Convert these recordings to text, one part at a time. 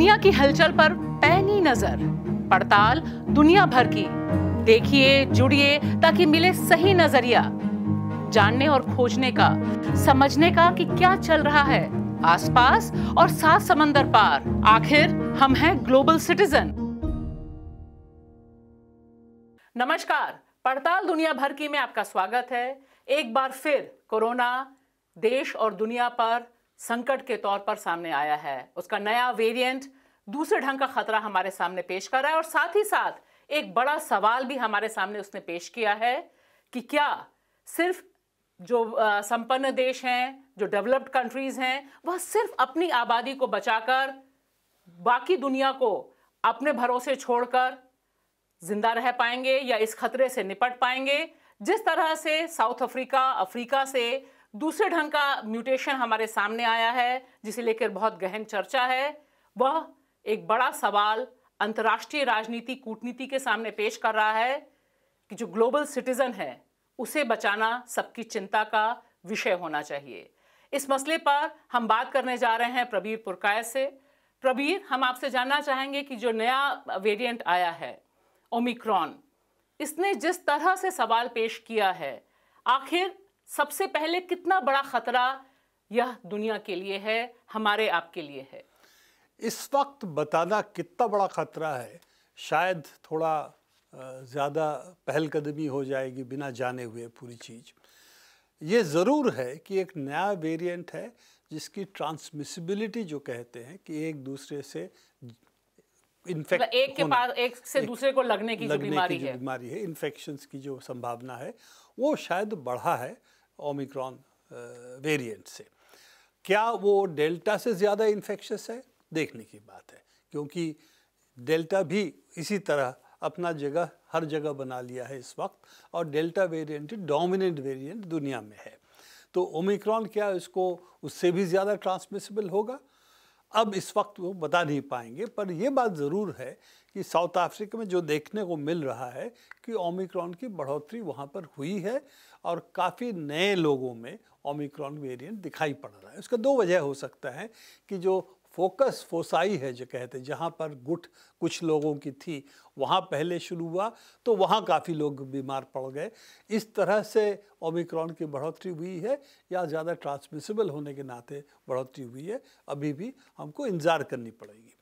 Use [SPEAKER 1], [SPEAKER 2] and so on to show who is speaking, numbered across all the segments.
[SPEAKER 1] दुनिया की हलचल पर पैनी नजर पड़ताल दुनिया भर की देखिए जुड़िए ताकि मिले सही नजरिया जानने और खोजने का समझने का कि क्या चल रहा है आसपास और सात समंदर पार आखिर हम हैं ग्लोबल सिटीजन नमस्कार पड़ताल दुनिया भर की में आपका स्वागत है एक बार फिर कोरोना देश और दुनिया पर संकट के तौर पर सामने आया है उसका नया वेरिएंट दूसरे ढंग का खतरा हमारे सामने पेश कर रहा है और साथ ही साथ एक बड़ा सवाल भी हमारे सामने उसने पेश किया है कि क्या सिर्फ जो संपन्न देश हैं जो डेवलप्ड कंट्रीज हैं वह सिर्फ अपनी आबादी को बचाकर बाकी दुनिया को अपने भरोसे छोड़कर जिंदा रह पाएंगे या इस खतरे से निपट पाएंगे जिस तरह से साउथ अफ्रीका अफ्रीका से दूसरे ढंग का म्यूटेशन हमारे सामने आया है जिसे लेकर बहुत गहन चर्चा है वह एक बड़ा सवाल अंतर्राष्ट्रीय राजनीति कूटनीति के सामने पेश कर रहा है कि जो ग्लोबल सिटीज़न है उसे बचाना सबकी चिंता का विषय होना चाहिए इस मसले पर हम बात करने जा रहे हैं प्रबीर पुरकाय से प्रबीर हम आपसे जानना चाहेंगे कि जो नया वेरिएंट आया है ओमिक्रॉन इसने जिस तरह से सवाल पेश किया है आखिर सबसे पहले कितना बड़ा खतरा यह दुनिया के लिए है हमारे आपके लिए है
[SPEAKER 2] इस वक्त बताना कितना बड़ा खतरा है शायद थोड़ा ज़्यादा पहलकदमी हो जाएगी बिना जाने हुए पूरी चीज़ ये ज़रूर है कि एक नया वेरिएंट है जिसकी ट्रांसमिसिबिलिटी जो कहते हैं कि एक दूसरे से इन्फेक्ट मतलब एक के पास
[SPEAKER 1] एक से एक, दूसरे को लगने की लगने जो बीमारी है
[SPEAKER 2] बीमारी है इन्फेक्शंस की जो संभावना है वो शायद बढ़ा है ओमिक्रॉन वेरिएंट uh, से क्या वो डेल्टा से ज़्यादा इन्फेक्शस है देखने की बात है क्योंकि डेल्टा भी इसी तरह अपना जगह हर जगह बना लिया है इस वक्त और डेल्टा वेरिएंट डोमिनेंट वेरिएंट दुनिया में है तो ओमिक्रॉन क्या इसको उससे भी ज़्यादा ट्रांसमिसिबल होगा अब इस वक्त वो बता नहीं पाएंगे पर यह बात ज़रूर है कि साउथ अफ्रीका में जो देखने को मिल रहा है कि ओमिक्रॉन की बढ़ोतरी वहाँ पर हुई है और काफ़ी नए लोगों में ओमिक्रॉन वेरिएंट दिखाई पड़ रहा है उसका दो वजह हो सकता है कि जो फोकस फोसाई है जो कहते जहाँ पर गुट कुछ लोगों की थी वहाँ पहले शुरू हुआ तो वहाँ काफ़ी लोग बीमार पड़ गए इस तरह से ओमिक्रॉन की बढ़ोतरी हुई है या ज़्यादा ट्रांसमिसिबल होने के नाते बढ़ोतरी हुई है अभी भी हमको इंतज़ार करनी पड़ेगी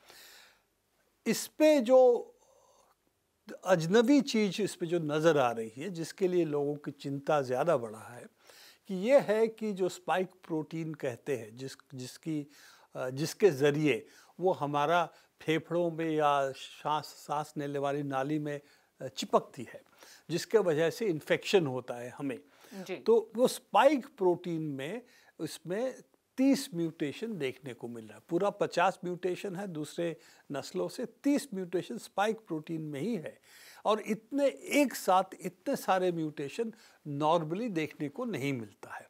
[SPEAKER 2] इस पर जो अजनबी चीज़ इस पर जो नज़र आ रही है जिसके लिए लोगों की चिंता ज़्यादा बढ़ा है कि ये है कि जो स्पाइक प्रोटीन कहते हैं जिस जिसकी जिसके ज़रिए वो हमारा फेफड़ों में या सांस सांस लेने वाली नाली में चिपकती है जिसके वजह से इन्फेक्शन होता है हमें तो वो स्पाइक प्रोटीन में उसमें तीस म्यूटेशन देखने को मिल रहा है पूरा पचास म्यूटेशन है दूसरे नस्लों से तीस म्यूटेशन स्पाइक प्रोटीन में ही है और इतने एक साथ इतने सारे म्यूटेशन नॉर्मली देखने को नहीं मिलता है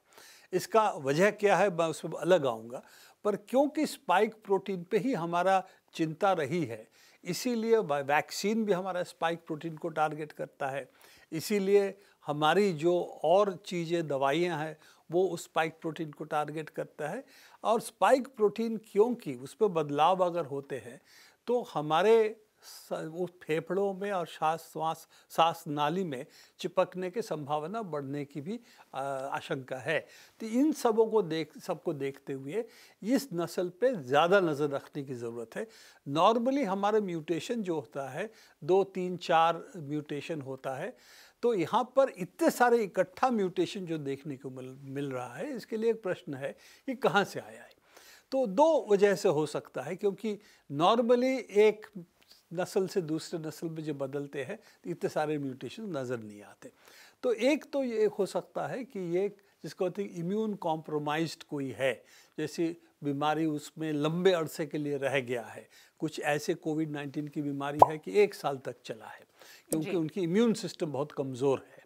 [SPEAKER 2] इसका वजह क्या है मैं उस पर अलग आऊँगा पर क्योंकि स्पाइक प्रोटीन पे ही हमारा चिंता रही है इसीलिए वैक्सीन भी हमारा स्पाइक प्रोटीन को टारगेट करता है इसीलिए हमारी जो और चीज़ें दवाइयाँ हैं वो उस स्पाइक प्रोटीन को टारगेट करता है और स्पाइक प्रोटीन क्योंकि उस पर बदलाव अगर होते हैं तो हमारे उस फेफड़ों में और श्वास श्वास सांस नाली में चिपकने की संभावना बढ़ने की भी आशंका है तो इन सबों को देख सबको देखते हुए इस नस्ल पे ज़्यादा नज़र रखने की ज़रूरत है नॉर्मली हमारा म्यूटेशन जो होता है दो तीन चार म्यूटेशन होता है तो यहाँ पर इतने सारे इकट्ठा म्यूटेशन जो देखने को मिल मिल रहा है इसके लिए एक प्रश्न है कि कहाँ से आया है तो दो वजह से हो सकता है क्योंकि नॉर्मली एक नस्ल से दूसरे नस्ल में जो बदलते हैं तो इतने सारे म्यूटेशन नज़र नहीं आते तो एक तो ये हो सकता है कि ये जिसको कहते हैं इम्यून कॉम्प्रोमाइज कोई है जैसे बीमारी उसमें लंबे अरसे के लिए रह गया है कुछ ऐसे कोविड नाइन्टीन की बीमारी है कि एक साल तक चला है क्योंकि उनकी इम्यून सिस्टम बहुत कमज़ोर है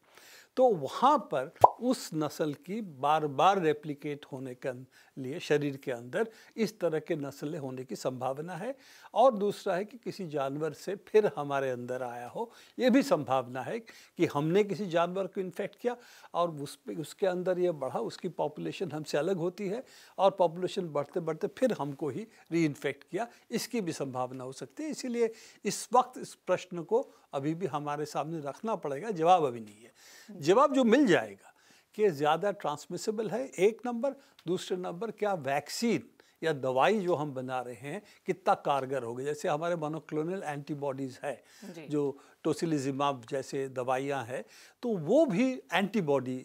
[SPEAKER 2] तो वहाँ पर उस नस्ल की बार बार रेप्लिकेट होने के अं-, लिए शरीर के अंदर इस तरह के नस्लें होने की संभावना है और दूसरा है कि किसी जानवर से फिर हमारे अंदर आया हो ये भी संभावना है कि हमने किसी जानवर को इन्फेक्ट किया और उस पर उसके अंदर ये बढ़ा उसकी पॉपुलेशन हमसे अलग होती है और पॉपुलेशन बढ़ते बढ़ते फिर हमको ही री किया इसकी भी संभावना हो सकती है इसीलिए इस वक्त इस प्रश्न को अभी भी हमारे सामने रखना पड़ेगा जवाब अभी नहीं है जवाब जो मिल जाएगा कि ज़्यादा ट्रांसमिसिबल है एक नंबर दूसरे नंबर क्या वैक्सीन या दवाई जो हम बना रहे हैं कितना कारगर होगी जैसे हमारे मोनोक्लोनल एंटीबॉडीज़ है जो टोसिलिजिमाब जैसे दवाइयाँ हैं तो वो भी एंटीबॉडी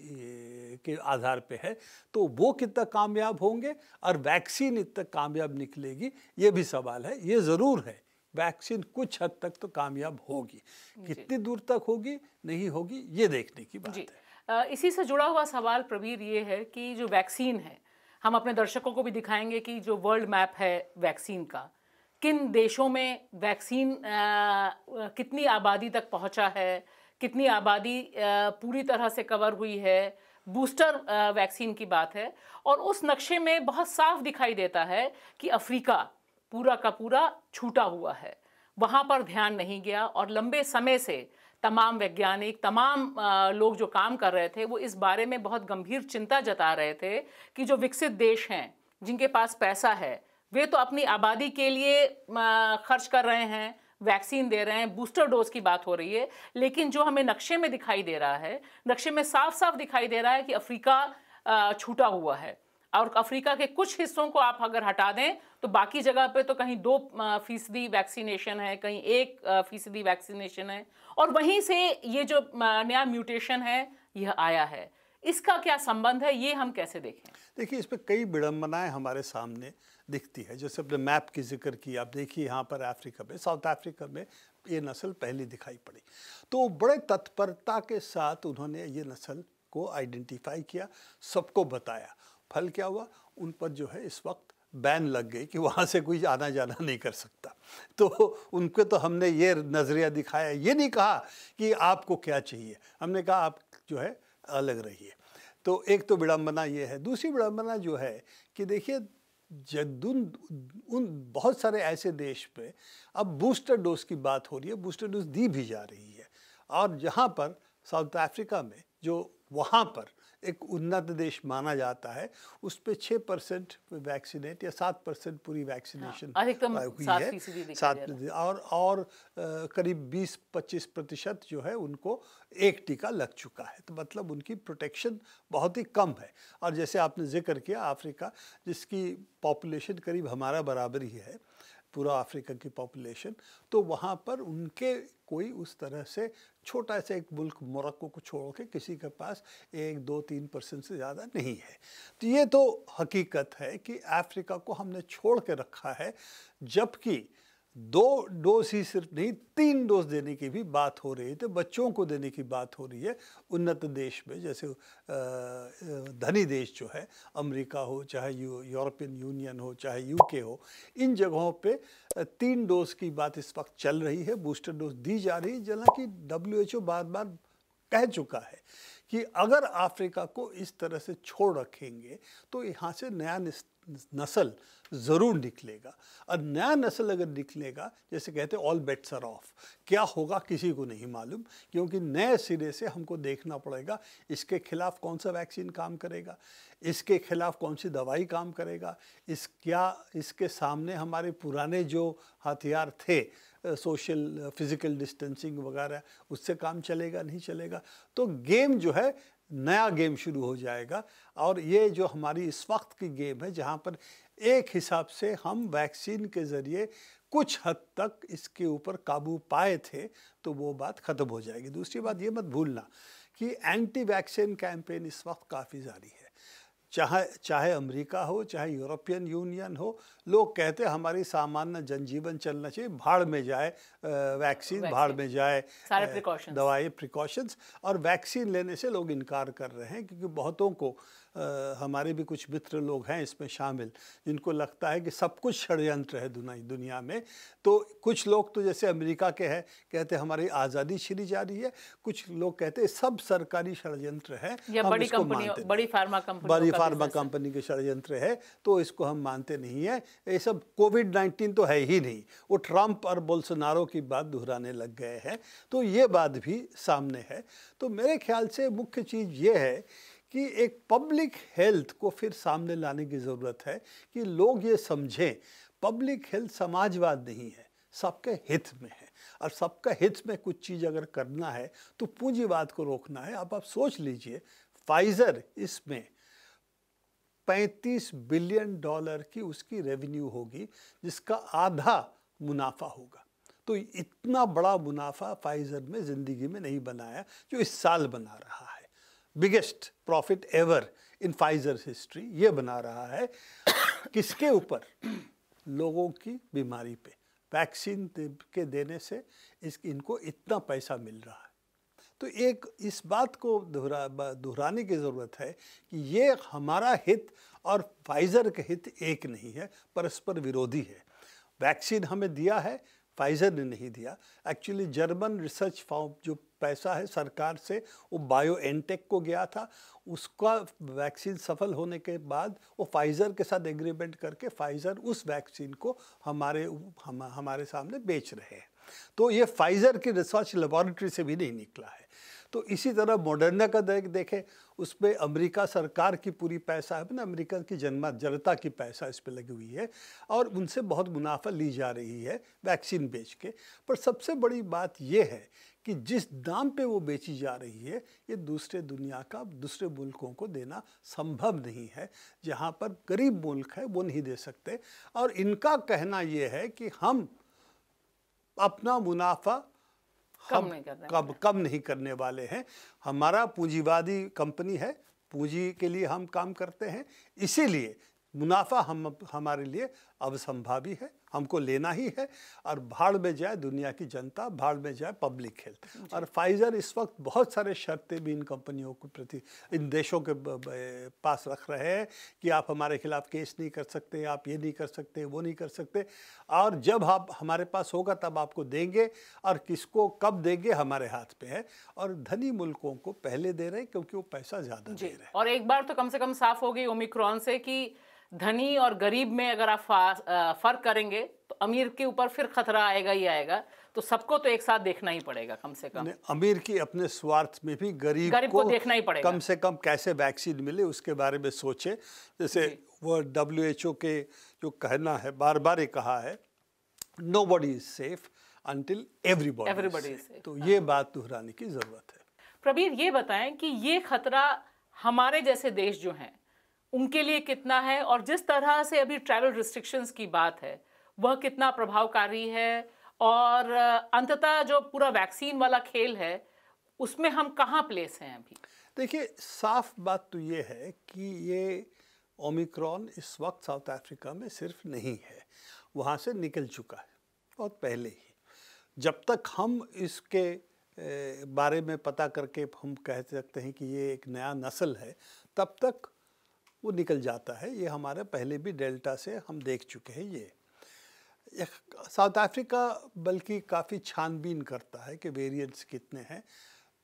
[SPEAKER 2] के आधार पे है तो वो कितना कामयाब होंगे और वैक्सीन इतना कामयाब निकलेगी ये भी सवाल है ये ज़रूर है वैक्सीन कुछ हद तक तो कामयाब होगी कितनी दूर तक होगी नहीं होगी ये देखने की बात
[SPEAKER 1] है इसी से जुड़ा हुआ सवाल प्रवीर ये है कि जो वैक्सीन है हम अपने दर्शकों को भी दिखाएंगे कि जो वर्ल्ड मैप है वैक्सीन का किन देशों में वैक्सीन आ, कितनी आबादी तक पहुंचा है कितनी आबादी आ, पूरी तरह से कवर हुई है बूस्टर वैक्सीन की बात है और उस नक्शे में बहुत साफ दिखाई देता है कि अफ्रीका पूरा का पूरा छूटा हुआ है वहाँ पर ध्यान नहीं गया और लंबे समय से तमाम वैज्ञानिक तमाम लोग जो काम कर रहे थे वो इस बारे में बहुत गंभीर चिंता जता रहे थे कि जो विकसित देश हैं जिनके पास पैसा है वे तो अपनी आबादी के लिए खर्च कर रहे हैं वैक्सीन दे रहे हैं बूस्टर डोज की बात हो रही है लेकिन जो हमें नक्शे में दिखाई दे रहा है नक्शे में साफ साफ दिखाई दे रहा है कि अफ्रीका छूटा हुआ है और अफ्रीका के कुछ हिस्सों को आप अगर हटा दें तो बाकी जगह पे तो कहीं दो फीसदी वैक्सीनेशन है कहीं एक फीसदी वैक्सीनेशन है और वहीं से ये जो नया म्यूटेशन है यह आया है इसका क्या संबंध है ये हम कैसे देखें
[SPEAKER 2] देखिए इस पर कई विड़म्बनाएं हमारे सामने दिखती है जैसे अपने मैप की जिक्र की आप देखिए यहाँ पर अफ्रीका में साउथ अफ्रीका में ये नस्ल पहली दिखाई पड़ी तो बड़े तत्परता के साथ उन्होंने ये नस्ल को आइडेंटिफाई किया सबको बताया फल क्या हुआ उन पर जो है इस वक्त बैन लग गई कि वहाँ से कोई आना जाना नहीं कर सकता तो उनको तो हमने ये नज़रिया दिखाया ये नहीं कहा कि आपको क्या चाहिए हमने कहा आप जो है अलग रहिए तो एक तो विडम्बना ये है दूसरी विडम्बना जो है कि देखिए जदुन उन बहुत सारे ऐसे देश पे अब बूस्टर डोज की बात हो रही है बूस्टर डोज दी भी जा रही है और जहाँ पर साउथ अफ्रीका में जो वहाँ पर एक उन्नत देश माना जाता है उस पर छः परसेंट वैक्सीनेट या सात परसेंट पूरी वैक्सीनेशन हाँ, हुई है सात तो। और और करीब बीस पच्चीस प्रतिशत जो है उनको एक टीका लग चुका है तो मतलब उनकी प्रोटेक्शन बहुत ही कम है और जैसे आपने जिक्र किया अफ्रीका जिसकी पॉपुलेशन करीब हमारा बराबर ही है पूरा अफ्रीका की पॉपुलेशन तो वहाँ पर उनके कोई उस तरह से छोटा सा एक मुल्क मोरक्को को छोड़ के किसी के पास एक दो तीन परसेंट से ज़्यादा नहीं है तो ये तो हकीकत है कि अफ्रीका को हमने छोड़ के रखा है जबकि दो डोज ही सिर्फ नहीं तीन डोज देने की भी बात हो रही है तो बच्चों को देने की बात हो रही है उन्नत देश में जैसे धनी देश जो है अमेरिका हो चाहे यू यूरोपियन यूनियन हो चाहे यूके हो इन जगहों पे तीन डोज की बात इस वक्त चल रही है बूस्टर डोज दी जा रही है जबकि डब्ल्यू एच ओ बार बार कह चुका है कि अगर अफ्रीका को इस तरह से छोड़ रखेंगे तो यहाँ से नया नस्ल ज़रूर निकलेगा और नया नस्ल अगर निकलेगा जैसे कहते ऑल बेट्स आर ऑफ क्या होगा किसी को नहीं मालूम क्योंकि नए सिरे से हमको देखना पड़ेगा इसके खिलाफ कौन सा वैक्सीन काम करेगा इसके खिलाफ कौन सी दवाई काम करेगा इस क्या इसके सामने हमारे पुराने जो हथियार थे सोशल फिज़िकल डिस्टेंसिंग वगैरह उससे काम चलेगा नहीं चलेगा तो गेम जो है नया गेम शुरू हो जाएगा और ये जो हमारी इस वक्त की गेम है जहाँ पर एक हिसाब से हम वैक्सीन के ज़रिए कुछ हद तक इसके ऊपर काबू पाए थे तो वो बात ख़त्म हो जाएगी दूसरी बात ये मत भूलना कि एंटी वैक्सीन कैंपेन इस वक्त काफ़ी जारी है चाहे चाहे अमेरिका हो चाहे यूरोपियन यूनियन हो लोग कहते हमारी सामान्य जनजीवन चलना चाहिए भाड़ में जाए वैक्सीन भाड़ में जाए सारे दवाई प्रिकॉशंस और वैक्सीन लेने से लोग इनकार कर रहे हैं क्योंकि बहुतों को हमारे भी कुछ मित्र लोग हैं इसमें शामिल जिनको लगता है कि सब कुछ षडयंत्र है दुनिया दुनिया में तो कुछ लोग तो जैसे अमेरिका के हैं कहते हमारी आज़ादी छिनी जा रही है कुछ लोग कहते हैं सब सरकारी षडयंत्र है या बड़ी कंपनी
[SPEAKER 1] बड़ी फार्मा कंपनी बड़ी फार्मा
[SPEAKER 2] कंपनी के षडयंत्र है तो इसको हम मानते नहीं है ये सब कोविड नाइन्टीन तो है ही नहीं वो ट्रंप और बोल्सनारो की बात दोहराने लग गए हैं तो ये बात भी सामने है तो मेरे ख्याल से मुख्य चीज़ ये है कि एक पब्लिक हेल्थ को फिर सामने लाने की ज़रूरत है कि लोग ये समझें पब्लिक हेल्थ समाजवाद नहीं है सबके हित में है और सबका हित में कुछ चीज़ अगर करना है तो पूंजीवाद को रोकना है अब आप सोच लीजिए फाइज़र इसमें 35 बिलियन डॉलर की उसकी रेवेन्यू होगी जिसका आधा मुनाफा होगा तो इतना बड़ा मुनाफा फाइज़र में ज़िंदगी में नहीं बनाया जो इस साल बना रहा है biggest profit ever in Pfizer history ये बना रहा है किसके ऊपर लोगों की बीमारी पे वैक्सीन के देने से इस इनको इतना पैसा मिल रहा है तो एक इस बात को दोहरा दोहराने की ज़रूरत है कि ये हमारा हित और फाइजर का हित एक नहीं है परस्पर विरोधी है वैक्सीन हमें दिया है फाइजर ने नहीं दिया एक्चुअली जर्मन रिसर्च फॉर्म जो पैसा है सरकार से वो बायो एनटेक को गया था उसका वैक्सीन सफल होने के बाद वो फाइजर के साथ एग्रीमेंट करके फाइजर उस वैक्सीन को हमारे हम, हमारे सामने बेच रहे हैं तो ये फाइजर की रिसर्च लेबॉरेटरी से भी नहीं निकला है तो इसी तरह मॉडर्ना का देखें उस पर अमेरिका सरकार की पूरी पैसा है ना अमेरिका की जनमा जनता की पैसा इस पर लगी हुई है और उनसे बहुत मुनाफा ली जा रही है वैक्सीन बेच के पर सबसे बड़ी बात यह है कि जिस दाम पे वो बेची जा रही है ये दूसरे दुनिया का दूसरे मुल्कों को देना संभव नहीं है जहाँ पर गरीब मुल्क है वो नहीं दे सकते और इनका कहना ये है कि हम अपना मुनाफा
[SPEAKER 1] रहे कब
[SPEAKER 2] कम नहीं करने वाले हैं हमारा पूंजीवादी कंपनी है पूंजी के लिए हम काम करते हैं इसीलिए मुनाफा हम हमारे लिए अवसंभावी है हमको लेना ही है और भाड़ में जाए दुनिया की जनता भाड़ में जाए पब्लिक हेल्थ और फाइजर इस वक्त बहुत सारे शर्तें भी इन कंपनियों के प्रति इन देशों के पास रख रहे हैं कि आप हमारे खिलाफ केस नहीं कर सकते आप ये नहीं कर सकते वो नहीं कर सकते और जब आप हमारे पास होगा तब आपको देंगे और किसको कब देंगे हमारे हाथ पे है और धनी मुल्कों को पहले दे रहे हैं क्योंकि वो पैसा ज़्यादा दे रहे
[SPEAKER 1] हैं और एक बार तो कम से कम साफ हो गई ओमिक्रॉन से कि धनी और गरीब में अगर आप फ़र्क करेंगे तो अमीर के ऊपर फिर खतरा आएगा ही आएगा तो सबको तो एक साथ देखना ही पड़ेगा कम से कम
[SPEAKER 2] अमीर की अपने स्वार्थ में भी गरीब गरीब को, को देखना ही पड़ेगा कम से कम कैसे वैक्सीन मिले उसके बारे में सोचे जैसे वो डब्ल्यू के जो कहना है बार बार ही कहा है nobody is safe until everybody everybody तो ये हाँ। बात दोहराने की ज़रूरत है
[SPEAKER 1] प्रवीर ये बताएं कि ये खतरा हमारे जैसे देश जो हैं उनके लिए कितना है और जिस तरह से अभी ट्रैवल रिस्ट्रिक्शंस की बात है वह कितना प्रभावकारी है और अंततः जो पूरा वैक्सीन वाला खेल है उसमें हम कहाँ प्लेस हैं अभी
[SPEAKER 2] देखिए साफ बात तो ये है कि ये ओमिक्रॉन इस वक्त साउथ अफ्रीका में सिर्फ नहीं है वहाँ से निकल चुका है बहुत पहले ही जब तक हम इसके बारे में पता करके हम कह सकते हैं कि ये एक नया नस्ल है तब तक वो निकल जाता है ये हमारे पहले भी डेल्टा से हम देख चुके हैं ये साउथ अफ्रीका बल्कि काफ़ी छानबीन करता है कि वेरिएंट्स कितने हैं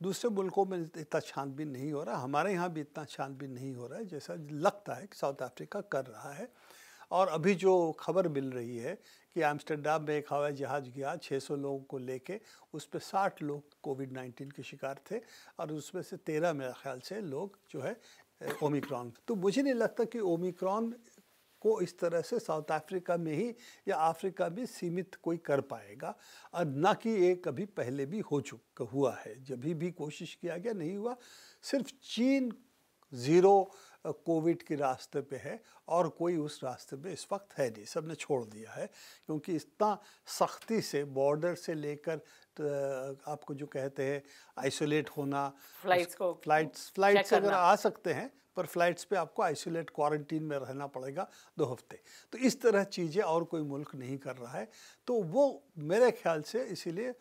[SPEAKER 2] दूसरे मुल्कों में इतना छानबीन नहीं हो रहा हमारे यहाँ भी इतना छानबीन नहीं हो रहा है जैसा लगता है कि साउथ अफ्रीका कर रहा है और अभी जो खबर मिल रही है कि एम्स्टरडाम में एक हवाई जहाज़ गया 600 लोगों को लेके उस पर साठ लोग कोविड 19 के शिकार थे और उसमें से तेरह मेरा ख्याल से लोग जो है ओमिक्रॉन तो मुझे नहीं लगता कि ओमिक्रॉन को इस तरह से साउथ अफ्रीका में ही या अफ्रीका में सीमित कोई कर पाएगा और ना कि ये कभी पहले भी हो चुका हुआ है जब भी कोशिश किया गया नहीं हुआ सिर्फ चीन ज़ीरो कोविड के रास्ते पे है और कोई उस रास्ते पे इस वक्त है नहीं सब ने छोड़ दिया है क्योंकि इतना सख्ती से बॉर्डर से लेकर तो आपको जो कहते हैं आइसोलेट होना फ्लाइट्स को फ्लाइट्स फ्लाइट्स अगर आ सकते हैं पर फ्लाइट्स पे आपको आइसोलेट क्वारंटीन में रहना पड़ेगा दो हफ्ते तो इस तरह चीज़ें और कोई मुल्क नहीं कर रहा है तो वो मेरे ख्याल से इसीलिए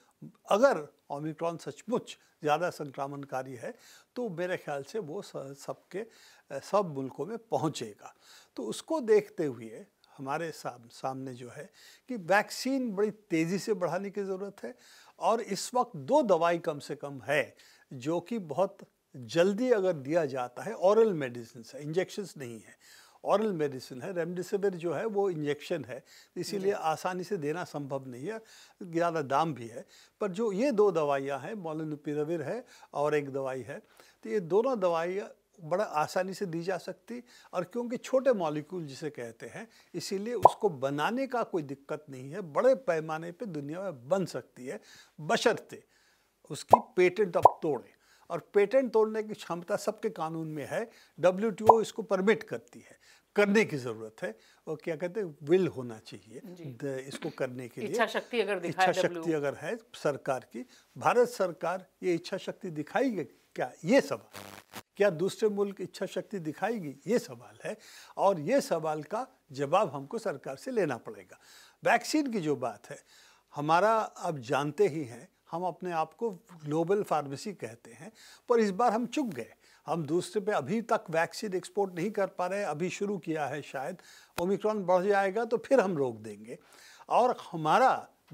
[SPEAKER 2] अगर ओमिक्रॉन सचमुच ज़्यादा संक्रामणकारी है तो मेरे ख्याल से वो सबके सब मुल्कों में पहुंचेगा तो उसको देखते हुए हमारे साम, सामने जो है कि वैक्सीन बड़ी तेज़ी से बढ़ाने की ज़रूरत है और इस वक्त दो दवाई कम से कम है जो कि बहुत जल्दी अगर दिया जाता है औरल मेडिसिन है इंजेक्शन नहीं है औरल मेडिसिन है रेमडेसिविर जो है वो इंजेक्शन है इसीलिए आसानी से देना संभव नहीं है ज़्यादा दाम भी है पर जो ये दो दवाइयाँ हैं मोलिनपिरविर है और एक दवाई है तो ये दोनों दवाइयाँ बड़ा आसानी से दी जा सकती और क्योंकि छोटे मॉलिक्यूल जिसे कहते हैं इसीलिए उसको बनाने का कोई दिक्कत नहीं है बड़े पैमाने पे दुनिया में बन सकती है बशर्ते उसकी पेटेंट अब तोड़े और पेटेंट तोड़ने की क्षमता सबके कानून में है डब्ल्यू इसको परमिट करती है करने की जरूरत है और क्या कहते हैं विल होना चाहिए इसको करने के लिए इच्छा शक्ति
[SPEAKER 1] अगर इच्छा शक्ति अगर
[SPEAKER 2] है सरकार की भारत सरकार ये इच्छा शक्ति दिखाई क्या ये सब क्या दूसरे मुल्क इच्छा शक्ति दिखाएगी ये सवाल है और ये सवाल का जवाब हमको सरकार से लेना पड़ेगा वैक्सीन की जो बात है हमारा अब जानते ही हैं हम अपने आप को ग्लोबल फार्मेसी कहते हैं पर इस बार हम चुप गए हम दूसरे पे अभी तक वैक्सीन एक्सपोर्ट नहीं कर पा रहे अभी शुरू किया है शायद ओमिक्रॉन बढ़ जाएगा तो फिर हम रोक देंगे और हमारा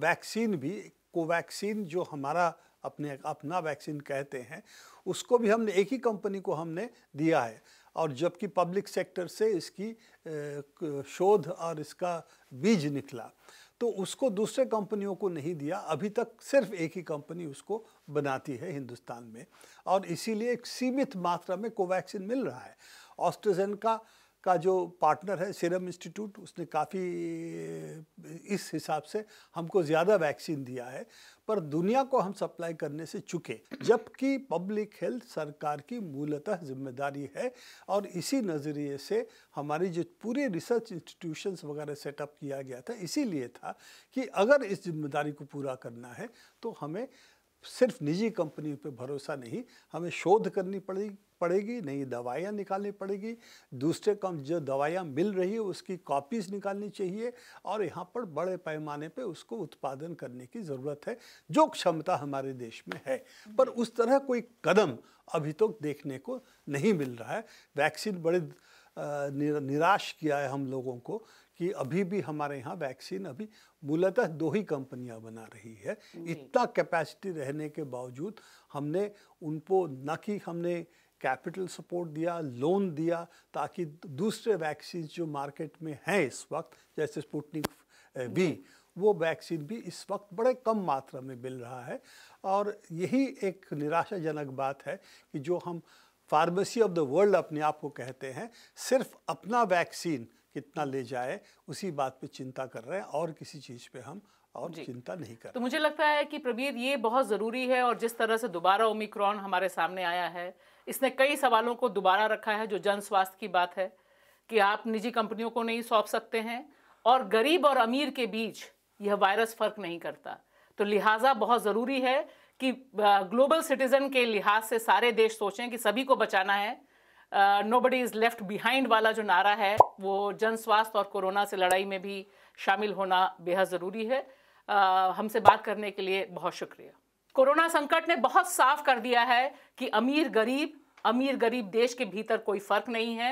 [SPEAKER 2] वैक्सीन भी कोवैक्सीन जो हमारा अपने अपना वैक्सीन कहते हैं उसको भी हमने एक ही कंपनी को हमने दिया है और जबकि पब्लिक सेक्टर से इसकी शोध और इसका बीज निकला तो उसको दूसरे कंपनियों को नहीं दिया अभी तक सिर्फ एक ही कंपनी उसको बनाती है हिंदुस्तान में और इसीलिए एक सीमित मात्रा में कोवैक्सीन मिल रहा है ऑस्ट्रेजन का का जो पार्टनर है सीरम इंस्टीट्यूट उसने काफ़ी इस हिसाब से हमको ज़्यादा वैक्सीन दिया है पर दुनिया को हम सप्लाई करने से चुके जबकि पब्लिक हेल्थ सरकार की मूलतः जिम्मेदारी है और इसी नज़रिए से हमारी जो पूरे रिसर्च इंस्टीट्यूशंस वगैरह सेटअप किया गया था इसीलिए था कि अगर इस जिम्मेदारी को पूरा करना है तो हमें सिर्फ निजी कंपनी पर भरोसा नहीं हमें शोध करनी पड़ेगी पड़ेगी नई दवाइयाँ निकालनी पड़ेगी दूसरे कम जो दवाइयाँ मिल रही है उसकी कॉपीज़ निकालनी चाहिए और यहाँ पर बड़े पैमाने पे उसको उत्पादन करने की ज़रूरत है जो क्षमता हमारे देश में है पर उस तरह कोई कदम अभी तक तो देखने को नहीं मिल रहा है वैक्सीन बड़े निराश किया है हम लोगों को कि अभी भी हमारे यहाँ वैक्सीन अभी मूलतः दो ही कंपनियाँ बना रही है इतना कैपेसिटी रहने के बावजूद हमने उनको न कि हमने कैपिटल सपोर्ट दिया लोन दिया ताकि दूसरे वैक्सीन जो मार्केट में हैं इस वक्त जैसे स्पुटनिक बी वो वैक्सीन भी इस वक्त बड़े कम मात्रा में मिल रहा है और यही एक निराशाजनक बात है कि जो हम फार्मेसी ऑफ द वर्ल्ड अपने आप को कहते हैं सिर्फ अपना वैक्सीन कितना ले जाए उसी बात पे चिंता कर रहे हैं और किसी चीज़ पे हम और चिंता नहीं कर तो मुझे
[SPEAKER 1] लगता है कि प्रवीर ये बहुत ज़रूरी है और जिस तरह से दोबारा ओमिक्रॉन हमारे सामने आया है इसने कई सवालों को दोबारा रखा है जो जन स्वास्थ्य की बात है कि आप निजी कंपनियों को नहीं सौंप सकते हैं और गरीब और अमीर के बीच यह वायरस फर्क नहीं करता तो लिहाजा बहुत ज़रूरी है कि ग्लोबल सिटीज़न के लिहाज से सारे देश सोचें कि सभी को बचाना है nobody is left behind वाला जो नारा है वो जन स्वास्थ्य और कोरोना से लड़ाई में भी शामिल होना बेहद ज़रूरी है uh, हमसे बात करने के लिए बहुत शुक्रिया कोरोना संकट ने बहुत साफ कर दिया है कि अमीर गरीब अमीर गरीब देश के भीतर कोई फर्क नहीं है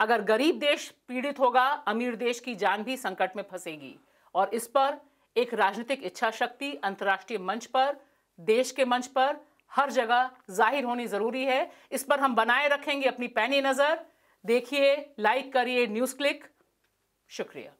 [SPEAKER 1] अगर गरीब देश पीड़ित होगा अमीर देश की जान भी संकट में फंसेगी और इस पर एक राजनीतिक इच्छा शक्ति अंतर्राष्ट्रीय मंच पर देश के मंच पर हर जगह जाहिर होनी ज़रूरी है इस पर हम बनाए रखेंगे अपनी पैनी नज़र देखिए लाइक करिए न्यूज़ क्लिक शुक्रिया